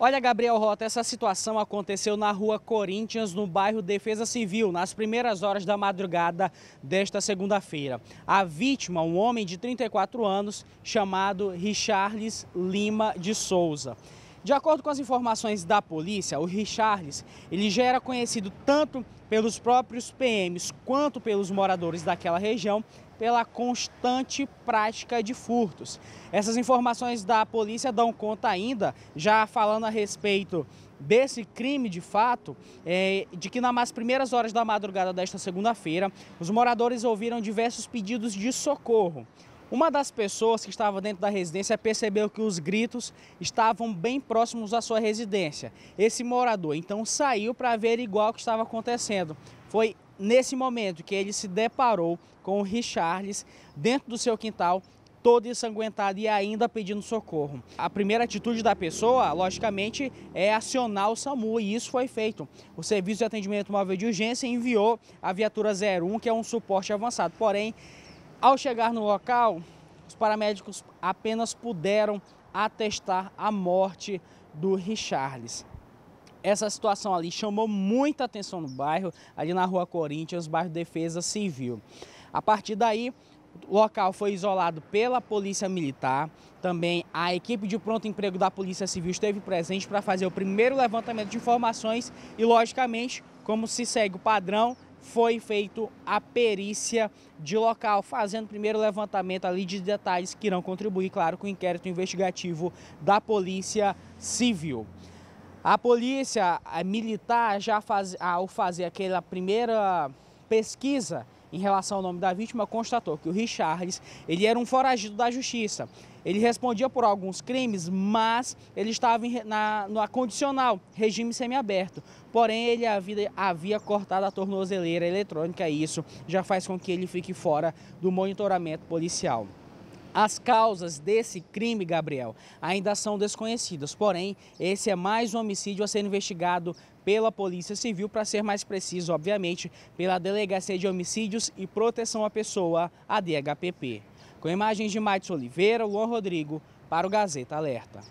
Olha, Gabriel Rota, essa situação aconteceu na rua Corinthians, no bairro Defesa Civil, nas primeiras horas da madrugada desta segunda-feira. A vítima, um homem de 34 anos, chamado Richarles Lima de Souza. De acordo com as informações da polícia, o Richarles ele já era conhecido tanto pelos próprios PMs quanto pelos moradores daquela região pela constante prática de furtos. Essas informações da polícia dão conta ainda, já falando a respeito desse crime de fato, é, de que nas primeiras horas da madrugada desta segunda-feira, os moradores ouviram diversos pedidos de socorro. Uma das pessoas que estava dentro da residência percebeu que os gritos estavam bem próximos à sua residência. Esse morador então saiu para igual o que estava acontecendo. Foi nesse momento que ele se deparou com o Richarles dentro do seu quintal, todo ensanguentado e ainda pedindo socorro. A primeira atitude da pessoa, logicamente, é acionar o SAMU e isso foi feito. O Serviço de Atendimento Móvel de Urgência enviou a viatura 01, que é um suporte avançado, porém ao chegar no local, os paramédicos apenas puderam atestar a morte do Richarles. Essa situação ali chamou muita atenção no bairro, ali na rua Corinthians, bairro Defesa Civil. A partir daí, o local foi isolado pela Polícia Militar. Também a equipe de pronto emprego da Polícia Civil esteve presente para fazer o primeiro levantamento de informações e, logicamente, como se segue o padrão, foi feito a perícia de local, fazendo primeiro levantamento ali de detalhes que irão contribuir, claro, com o inquérito investigativo da Polícia Civil. A polícia militar já faz, ao fazer aquela primeira pesquisa em relação ao nome da vítima constatou que o Richards ele era um foragido da justiça. Ele respondia por alguns crimes, mas ele estava na, no acondicional, regime semiaberto. Porém, ele havia, havia cortado a tornozeleira eletrônica e isso já faz com que ele fique fora do monitoramento policial. As causas desse crime, Gabriel, ainda são desconhecidas, porém, esse é mais um homicídio a ser investigado pela Polícia Civil, para ser mais preciso, obviamente, pela Delegacia de Homicídios e Proteção à Pessoa, a DHPP. Com imagens de Matos Oliveira, Luan Rodrigo, para o Gazeta Alerta.